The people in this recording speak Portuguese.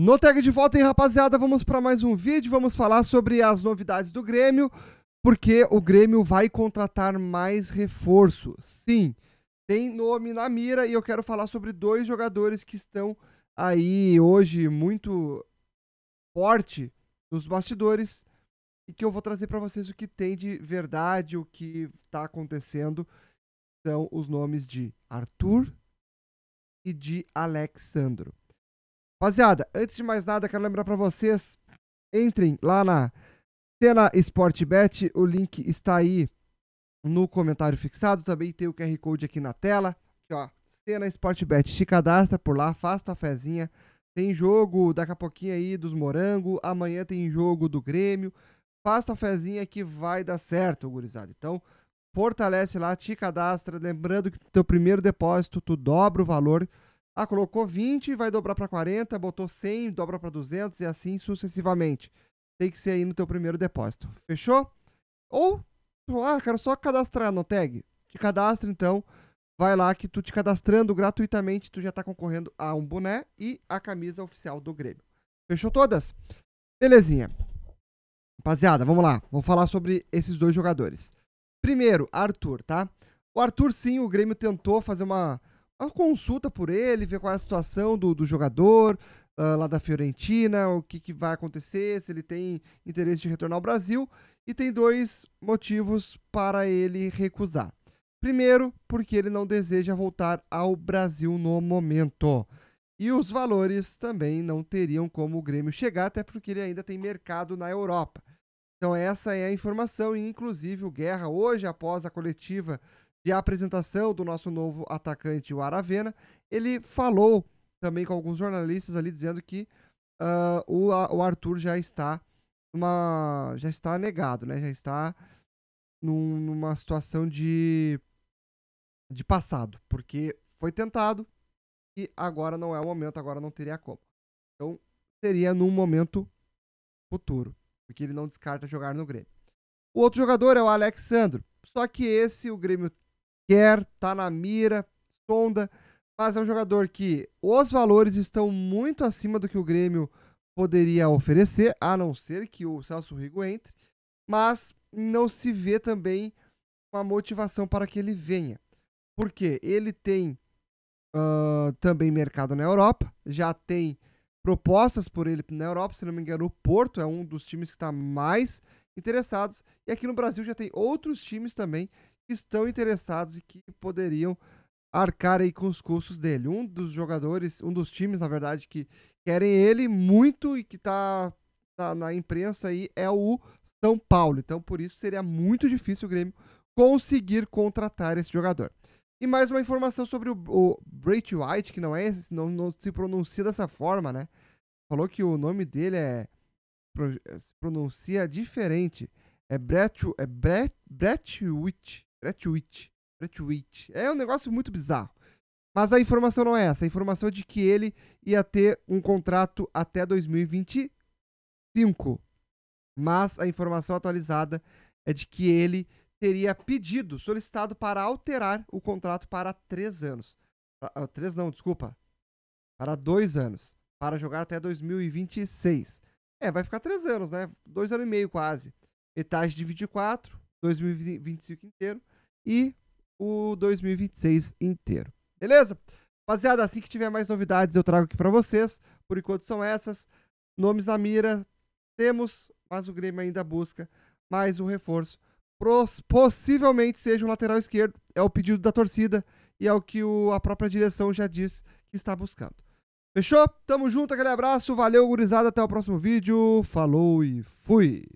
No tag de volta hein, rapaziada, vamos para mais um vídeo, vamos falar sobre as novidades do Grêmio, porque o Grêmio vai contratar mais reforço. Sim, tem nome na mira e eu quero falar sobre dois jogadores que estão aí hoje muito forte nos bastidores e que eu vou trazer para vocês o que tem de verdade, o que está acontecendo. São os nomes de Arthur e de Alexandro. Rapaziada, antes de mais nada, quero lembrar para vocês, entrem lá na Cena Sportbet, o link está aí no comentário fixado, também tem o QR Code aqui na tela, aqui ó, Cena Sportbet, te cadastra por lá, faz tua fezinha, tem jogo daqui a pouquinho aí dos Morango, amanhã tem jogo do Grêmio, faz tua fezinha que vai dar certo, gurizada, então fortalece lá, te cadastra, lembrando que teu primeiro depósito, tu dobra o valor, ah, colocou 20, vai dobrar para 40, botou 100, dobra para 200 e assim sucessivamente. Tem que ser aí no teu primeiro depósito. Fechou? Ou, ah, quero só cadastrar no tag. Te cadastra então. Vai lá que tu te cadastrando gratuitamente, tu já está concorrendo a um boné e a camisa oficial do Grêmio. Fechou todas? Belezinha. Rapaziada, vamos lá. Vamos falar sobre esses dois jogadores. Primeiro, Arthur, tá? O Arthur, sim, o Grêmio tentou fazer uma, uma consulta por ele, ver qual é a situação do, do jogador uh, lá da Fiorentina, o que, que vai acontecer, se ele tem interesse de retornar ao Brasil. E tem dois motivos para ele recusar. Primeiro, porque ele não deseja voltar ao Brasil no momento. E os valores também não teriam como o Grêmio chegar, até porque ele ainda tem mercado na Europa. Então, essa é a informação, e inclusive o Guerra, hoje, após a coletiva de apresentação do nosso novo atacante, o Aravena, ele falou também com alguns jornalistas ali dizendo que uh, o, o Arthur já está uma, já está negado, né? Já está num, numa situação de de passado, porque foi tentado e agora não é o momento, agora não teria como. Então seria num momento futuro, porque ele não descarta jogar no Grêmio. O outro jogador é o Alexandro. Só que esse o Grêmio quer, tá na mira, sonda, mas é um jogador que os valores estão muito acima do que o Grêmio poderia oferecer, a não ser que o Celso Rigo entre, mas não se vê também uma motivação para que ele venha. Porque ele tem uh, também mercado na Europa, já tem propostas por ele na Europa, se não me engano, o Porto é um dos times que está mais interessados, e aqui no Brasil já tem outros times também estão interessados e que poderiam arcar aí com os custos dele. Um dos jogadores, um dos times, na verdade, que querem ele muito e que está tá na imprensa aí é o São Paulo. Então, por isso seria muito difícil o Grêmio conseguir contratar esse jogador. E mais uma informação sobre o, o White, que não é, não, não se pronuncia dessa forma, né? Falou que o nome dele é se pronuncia diferente. É Brett, é Brett, Brett Witt. Gratuit. Gratuit. É um negócio muito bizarro. Mas a informação não é essa. A informação é de que ele ia ter um contrato até 2025. Mas a informação atualizada é de que ele teria pedido, solicitado para alterar o contrato para três anos. Para, ah, três não, desculpa. Para dois anos. Para jogar até 2026. É, vai ficar três anos, né? Dois anos e meio quase. Metade de 24, 2025 inteiro e o 2026 inteiro. Beleza? Rapaziada, assim que tiver mais novidades eu trago aqui para vocês. Por enquanto são essas. Nomes na mira temos, mas o Grêmio ainda busca mais um reforço. Pros, possivelmente seja um lateral esquerdo, é o pedido da torcida e é o que o, a própria direção já diz que está buscando. Fechou? Tamo junto, aquele abraço, valeu gurizada, até o próximo vídeo, falou e fui!